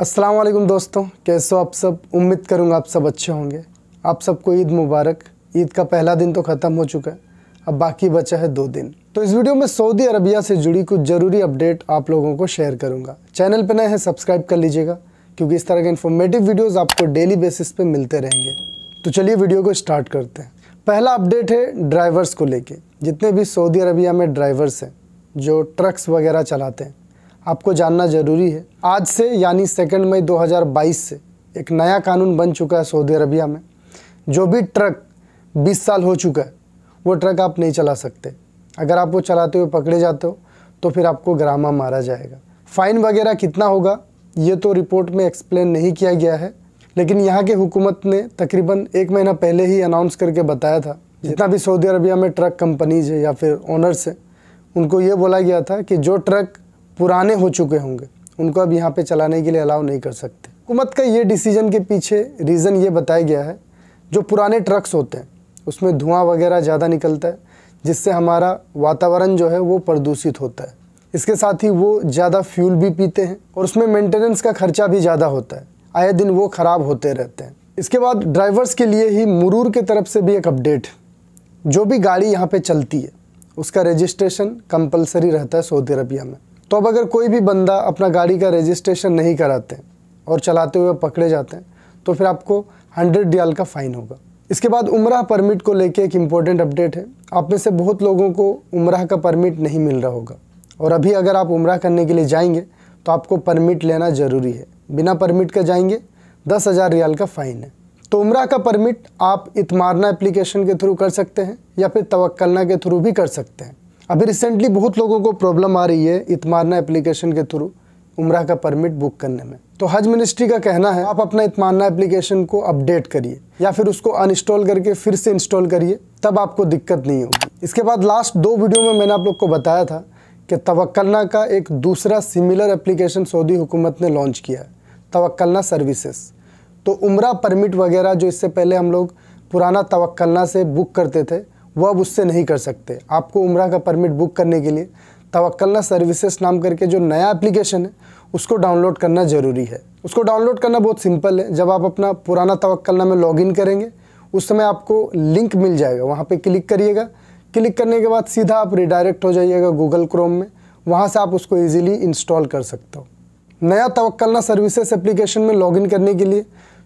अस्सलाम वालेकुम दोस्तों कैसे हो आप सब उम्मीद करूँगा आप सब अच्छे होंगे आप सबको ईद मुबारक ईद का पहला दिन तो ख़त्म हो चुका है अब बाकी बचा है दो दिन तो इस वीडियो में सऊदी अरबिया से जुड़ी कुछ ज़रूरी अपडेट आप लोगों को शेयर करूँगा चैनल पर नए हैं सब्सक्राइब कर लीजिएगा क्योंकि इस तरह के इन्फॉर्मेटिव वीडियोज़ आपको डेली बेसिस पर मिलते रहेंगे तो चलिए वीडियो को स्टार्ट करते हैं पहला अपडेट है ड्राइवर्स को लेकर जितने भी सऊदी अरबिया में ड्राइवर्स हैं जो ट्रक्स वगैरह चलाते हैं आपको जानना ज़रूरी है आज से यानी सेकेंड मई 2022 से एक नया कानून बन चुका है सऊदी अरबिया में जो भी ट्रक 20 साल हो चुका है वो ट्रक आप नहीं चला सकते अगर आप वो चलाते हुए पकड़े जाते हो तो फिर आपको ग्रामा मारा जाएगा फ़ाइन वगैरह कितना होगा ये तो रिपोर्ट में एक्सप्लेन नहीं किया गया है लेकिन यहाँ के हुकूमत ने तकरीबन एक महीना पहले ही अनाउंस करके बताया था जितना भी सऊदी अरबिया में ट्रक कंपनीज है या फिर ओनर्स हैं उनको ये बोला गया था कि जो ट्रक पुराने हो चुके होंगे उनको अब यहाँ पे चलाने के लिए अलाउ नहीं कर सकते हुकूमत का ये डिसीजन के पीछे रीज़न ये बताया गया है जो पुराने ट्रक्स होते हैं उसमें धुआं वगैरह ज़्यादा निकलता है जिससे हमारा वातावरण जो है वो प्रदूषित होता है इसके साथ ही वो ज़्यादा फ्यूल भी पीते हैं और उसमें मेंटेनेंस का खर्चा भी ज़्यादा होता है आए दिन वो ख़राब होते रहते हैं इसके बाद ड्राइवर्स के लिए ही मुरूर के तरफ से भी एक अपडेट जो भी गाड़ी यहाँ पे चलती है उसका रजिस्ट्रेशन कंपलसरी रहता है सऊदी अरबिया में तो अब अगर कोई भी बंदा अपना गाड़ी का रजिस्ट्रेशन नहीं कराते और चलाते हुए पकड़े जाते हैं तो फिर आपको हंड्रेड डियाल का फ़ाइन होगा इसके बाद उमराह परमिट को लेके एक इम्पॉर्टेंट अपडेट है आप में से बहुत लोगों को उमराह का परमिट नहीं मिल रहा होगा और अभी अगर आप उमराह करने के लिए जाएंगे तो आपको परमिट लेना ज़रूरी है बिना परमिट का जाएंगे दस हज़ार रियाल का फ़ाइन है तो उम्र का परमिट आप इतमारना एप्लीकेशन के थ्रू कर सकते हैं या फिर तवक्लना के थ्रू भी कर सकते हैं अभी रिसेंटली बहुत लोगों को प्रॉब्लम आ रही है इतमारना एप्लीकेशन के थ्रू उम्र का परमिट बुक करने में तो हज मिनिस्ट्री का कहना है आप अपना इतमानना एप्लीकेशन को अपडेट करिए या फिर उसको अनइंस्टॉल करके फिर से इंस्टॉल करिए तब आपको दिक्कत नहीं होगी इसके बाद लास्ट दो वीडियो में मैंने आप लोग को बताया था कि तवक्लना का एक दूसरा सिमिलर एप्लीकेशन सऊदी हुकूमत ने लॉन्च किया है तवक्लना सर्विसेस तो उम्र परमिट वगैरह जो इससे पहले हम लोग पुराना तवक्लना से बुक करते थे वो अब उससे नहीं कर सकते आपको उम्र का परमिट बुक करने के लिए तवक्लना सर्विसेज नाम करके जो नया एप्लीकेशन है उसको डाउनलोड करना ज़रूरी है उसको डाउनलोड करना बहुत सिंपल है जब आप अपना पुराना तवक्लना में लॉगिन करेंगे उस समय आपको लिंक मिल जाएगा वहाँ पे क्लिक करिएगा क्लिक करने के बाद सीधा आप रिडायरेक्ट हो जाइएगा गूगल क्रोम में वहाँ से आप उसको ईजिली इंस्टॉल कर सकते हो नया तवक्लना सर्विसेज एप्लीकेशन में लॉगिन करने के लिए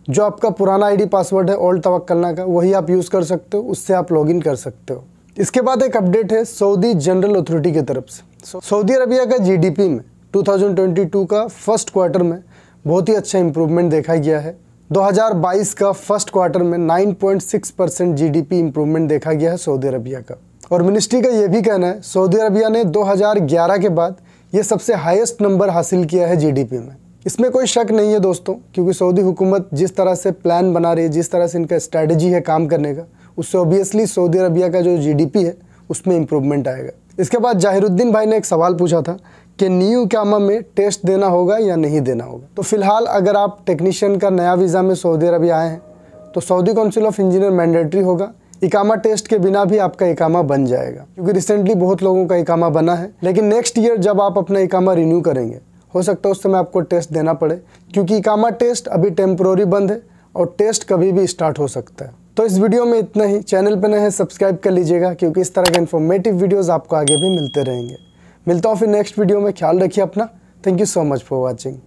जो आपका पुराना आईडी पासवर्ड है ओल्ड तवक्लना का वही आप यूज़ कर सकते हो उससे आप लॉगिन कर सकते हो इसके बाद एक अपडेट है सऊदी जनरल अथॉरिटी की तरफ से सऊदी अरबिया का जीडीपी में 2022 का फर्स्ट क्वार्टर में बहुत ही अच्छा इम्प्रूवमेंट देखा गया है 2022 का फर्स्ट क्वार्टर में 9.6 परसेंट जी इम्प्रूवमेंट देखा गया है सऊदी अरबिया का और मिनिस्ट्री का ये भी कहना है सऊदी अरबिया ने दो के बाद ये सबसे हाइस्ट नंबर हासिल किया है जी में इसमें कोई शक नहीं है दोस्तों क्योंकि सऊदी हुकूमत जिस तरह से प्लान बना रही है जिस तरह से इनका स्ट्रैटेजी है काम करने का उससे ऑब्वियसली सऊदी अरबिया का जो जीडीपी है उसमें इम्प्रूवमेंट आएगा इसके बाद जाहिरुद्दीन भाई ने एक सवाल पूछा था कि न्यू क्यामा में टेस्ट देना होगा या नहीं देना होगा तो फिलहाल अगर आप टेक्नीशियन का नया वीज़ा में सऊदी अरबिया आए हैं तो Saudi council of engineer mandatory होगा इकामा टेस्ट के बिना भी आपका इकामा बन जाएगा क्योंकि रिसेंटली बहुत लोगों का इकामा बना है लेकिन नेक्स्ट ईयर जब आप अपना इकामा रिन्यू करेंगे हो सकता है उस समय आपको टेस्ट देना पड़े क्योंकि इकामा टेस्ट अभी टेम्प्रोरी बंद है और टेस्ट कभी भी स्टार्ट हो सकता है तो इस वीडियो में इतना ही चैनल पर नए हैं सब्सक्राइब कर लीजिएगा क्योंकि इस तरह के इन्फॉर्मेटिव वीडियोज़ आपको आगे भी मिलते रहेंगे मिलता हूँ फिर नेक्स्ट वीडियो में ख्याल रखिए अपना thank you so much for watching